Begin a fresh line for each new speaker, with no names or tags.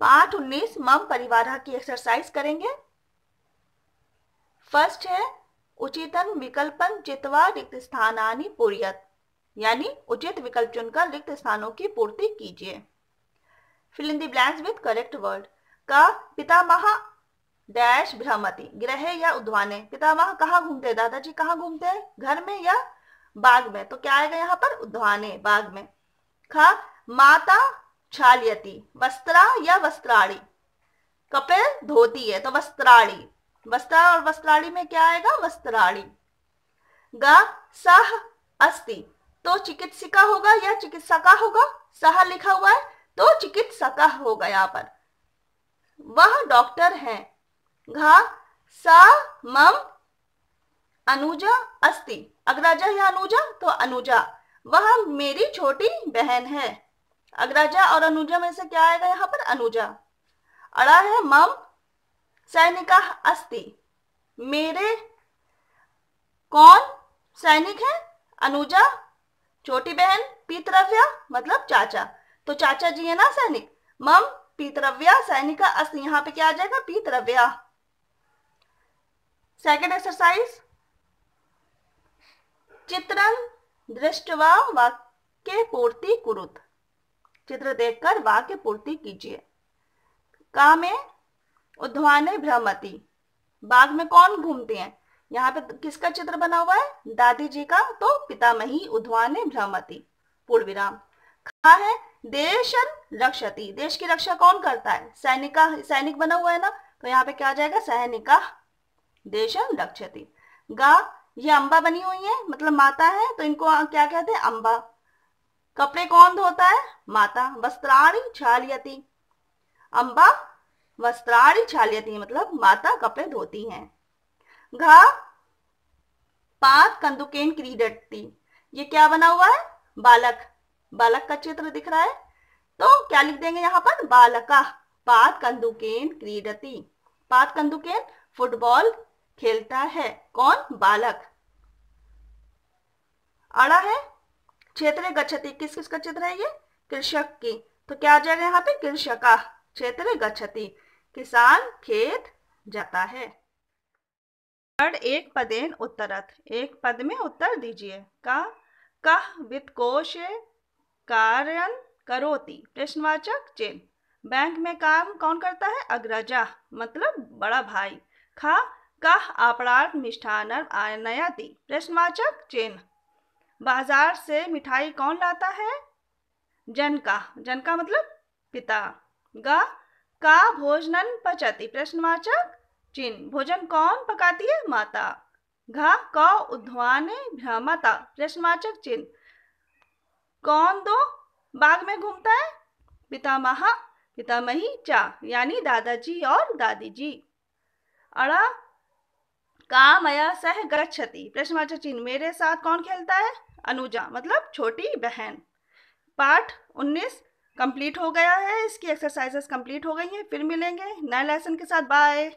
पाठ उन्नीस मम परिवार की एक्सरसाइज करेंगे फर्स्ट है उचितन विकल्पन चितवा रिक्त स्थानानि पूर्यत यानी उचित विकल्प चुनकर रिक्त स्थानों की पूर्ति कीजिए fill in the blanks with correct word का पितामह डैश भ्रमति ग्रह या उद्वाने पितामह कहाँ घूमते दादाजी कहाँ घूमते हैं घर में या बाग में तो क्या आएगा यहाँ पर उद्वाने बाग में खा माता क्षालयति वस्त्रा या वस्त्राणी कपिल धोती है तो वस्त्राणी वस्त्रा और वस्त्राणी में क्या आएगा वस्त्राणी ग सह अस्ति तो चिकित्सिका होगा या चिकित्सका होगा सह लिखा हुआ है तो चिकित्सका होगा यहाँ पर वह डॉक्टर है घा सा मम अनुजा अस्ति अग्राजा या अनुजा तो अनुजा वह मेरी छोटी बहन है अग्रजा और अनुजा में से क्या आएगा यहाँ पर अनुजा अड़ा है मम सैनिक अस्ति मेरे कौन सैनिक है अनुजा छोटी बहन पीतरव्या मतलब चाचा तो चाचा जी है ना सैनिक मम पीतरव्या सैनिका अस्ति यहाँ पे क्या आ जाएगा पीतरव्या सेकेंड एक्सरसाइज चित्रण दृष्टवा वाक्य पूर्ति कुरुत चित्र देखकर वाक्य पूर्ति कीजिए का में उद्वाने भ्रमती बाघ में कौन घूमते हैं यहाँ पे किसका चित्र बना हुआ है दादी जी का तो मही उद्वाने भ्रमती पूर्ण विराम खा है देश रक्षति देश की रक्षा कौन करता है सैनिक सैनिक बना हुआ है ना तो यहाँ पे क्या आ जाएगा सैनिका देश रक्षति गा ये अंबा बनी हुई है मतलब माता है तो इनको क्या कहते हैं अंबा कपड़े कौन धोता है माता वस्त्राणी छालियती अम्बा वस्त्राणी छालियती मतलब माता कपड़े धोती हैं घा पात कंदुकेन क्रीडती ये क्या बना हुआ है बालक बालक का चित्र दिख रहा है तो क्या लिख देंगे यहाँ पर बालका पात कंदुकेन क्रीडती पात कंदुकेन फुटबॉल खेलता है कौन बालक अड़ा है क्षेत्र गच्छति किस किस का चित्र है ये कृषक की तो क्या आ जाएगा यहाँ पे कृषका क्षेत्र गच्छति किसान खेत जाता है थर्ड एक पदेन उत्तरथ एक पद में उत्तर दीजिए का कह वित्तकोष कार्यन करोति प्रश्नवाचक चिन्ह बैंक में काम कौन करता है अग्रजा मतलब बड़ा भाई खा कह अपराध मिष्ठान आनयाति प्रश्नवाचक चिन्ह बाजार से मिठाई कौन लाता है जनका जनका मतलब पिता ग का भोजनन पचाती प्रश्नवाचक चिन्ह भोजन कौन पकाती है माता घा क उद्वान भ्रमता प्रश्नवाचक चिन्ह कौन दो बाग में घूमता है पिता महा पिता मही चा यानी दादाजी और दादी जी अड़ा का मया सह गति प्रश्नवाचक चिन्ह मेरे साथ कौन खेलता है अनुजा मतलब छोटी बहन पार्ट 19 कंप्लीट हो गया है इसकी एक्सरसाइजेस कंप्लीट हो गई हैं फिर मिलेंगे नए लेसन के साथ बाय